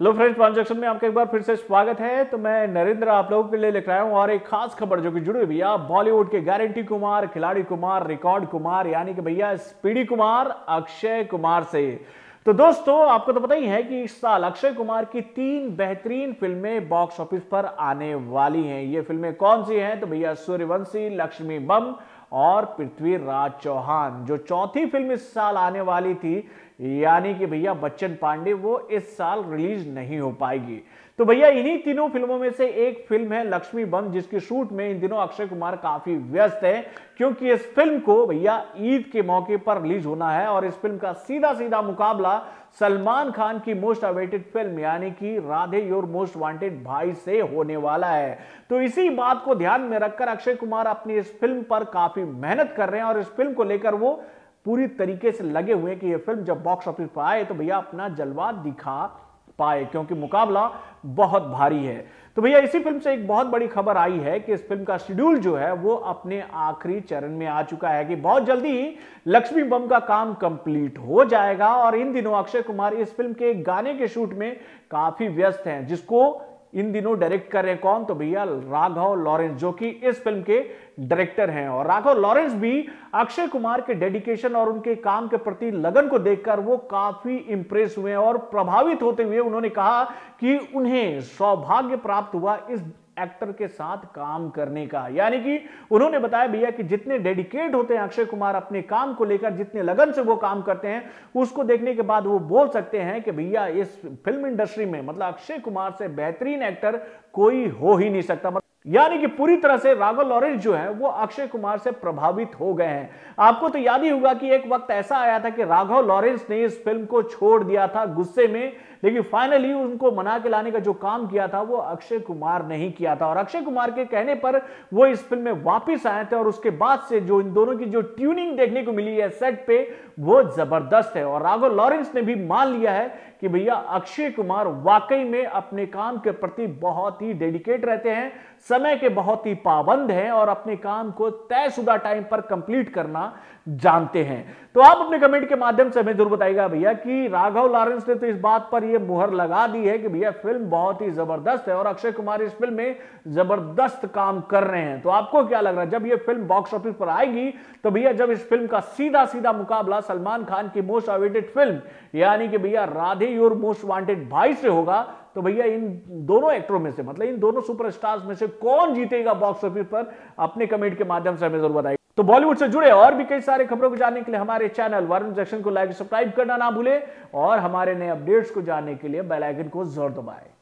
hello friends transaction में आपका एक बार फिर से स्वागत है तो मैं नरेंद्र आप लोगों के लिए लिख रहा हूं और एक खास खबर जो कि जुड़ी भैया बॉलीवुड के गारंटी कुमार खिलाड़ी कुमार रिकॉर्ड कुमार यानी कि भैया स्पीडी कुमार अक्षय कुमार से तो दोस्तों आपको तो पता ही है कि इस साल अक्षय कुमार की तीन बेहतरीन फिल्में बॉक्स ऑफिस पर आने वाली हैं ये फिल्में कौन सी हैं तो भैया सूर्यवंशी लक्ष्मी बम और पृथ्वीराज चौहान जो चौथी फिल्म इस साल आने वाली थी यानी कि भैया बच्चन पांडे वो इस साल रिलीज नहीं हो पाएगी तो भैया इन्हीं तीनों फिल्मों में से एक फिल्म है लक्ष्मी बम जिसकी शूट में इन दिनों अक्षय कुमार काफी व्यस्त है क्योंकि इस फिल्म को भैया ईद के मौके पर रिलीज होना है और इस फिल्म का सीधा सीधा मुकाबला सलमान खान की मोस्ट अवेटेड फिल्म यानी कि राधे योर मोस्ट वांटेड भाई से होने वाला है तो इसी बात को ध्यान में रखकर अक्षय कुमार अपनी इस फिल्म पर काफी मेहनत कर रहे हैं और इस फिल्म को लेकर वो पूरी तरीके से लगे हुए कि ये फिल्म जब बॉक्स ऑफिस पर आए तो भैया अपना जलवा दिखा पाए क्योंकि मुकाबला बहुत भारी है तो भैया इसी फिल्म से एक बहुत बड़ी खबर आई है कि इस फिल्म का शेड्यूल जो है वो अपने आखिरी चरण में आ चुका है कि बहुत जल्दी ही लक्ष्मी बम का काम कंप्लीट हो जाएगा और इन दिनों अक्षय कुमार इस फिल्म के गाने के शूट में काफी व्यस्त हैं जिसको इन दिनों डायरेक्ट कर रहे हैं कौन तो भैया राघव लॉरेंस जो कि इस फिल्म के डायरेक्टर हैं और राघव लॉरेंस भी अक्षय कुमार के डेडिकेशन और उनके काम के प्रति लगन को देखकर वो काफी इंप्रेस हुए और प्रभावित होते हुए उन्होंने कहा कि उन्हें सौभाग्य प्राप्त हुआ इस एक्टर के साथ काम करने का यानी कि उन्होंने बताया भैया कि जितने डेडिकेट होते हैं अक्षय कुमार अपने काम को लेकर जितने लगन से वो काम करते हैं उसको देखने के बाद वो बोल सकते हैं कि भैया इस फिल्म इंडस्ट्री में मतलब अक्षय कुमार से बेहतरीन एक्टर कोई हो ही नहीं सकता मतलब यानी कि पूरी तरह से राघव लॉरेंस जो है वो अक्षय कुमार से प्रभावित हो गए हैं आपको तो याद ही होगा कि एक वक्त ऐसा आया था कि राघव लॉरेंस ने इस फिल्म को छोड़ दिया था गुस्से में लेकिन फाइनली उनको मना के लाने का जो काम किया था वो अक्षय कुमार ने ही किया था और अक्षय कुमार के कहने पर वो इस फिल्म में वापिस आए थे और उसके बाद से जो इन दोनों की जो ट्यूनिंग देखने को मिली है सेट पे वो जबरदस्त है और राघव लॉरेंस ने भी मान लिया है कि भैया अक्षय कुमार वाकई में अपने काम के प्रति बहुत ही डेडिकेट रहते हैं समय के बहुत ही पाबंद हैं और अपने काम को तयशुदा टाइम पर कंप्लीट करना जानते हैं तो आप अपने कमेंट के माध्यम से हमें जरूर बताइएगा भैया कि राघव लॉरेंस ने तो इस बात पर ये मुहर लगा दी है कि भैया फिल्म बहुत ही जबरदस्त है और अक्षय कुमार इस फिल्म में जबरदस्त काम कर रहे हैं तो आपको क्या लग रहा है जब ये फिल्म बॉक्स ऑफिस पर आएगी तो भैया जब इस फिल्म का सीधा सीधा मुकाबला सलमान खान की मोस्ट अवेटेड फिल्म यानी कि भैया राधे योर मोस्ट वांटेड भाई से होगा तो भैया इन दोनों एक्टरों में से मतलब इन दोनों सुपरस्टार्स में से कौन जीतेगा बॉक्स ऑफिस पर अपने कमेंट के माध्यम से हमें जरूर बताइए तो बॉलीवुड से जुड़े और भी कई सारे खबरों को जानने के लिए हमारे चैनल वरुण जंक्शन को लाइक सब्सक्राइब करना ना भूले और हमारे नए अपडेट्स को जानने के लिए बेलाइकन को जोर दबाए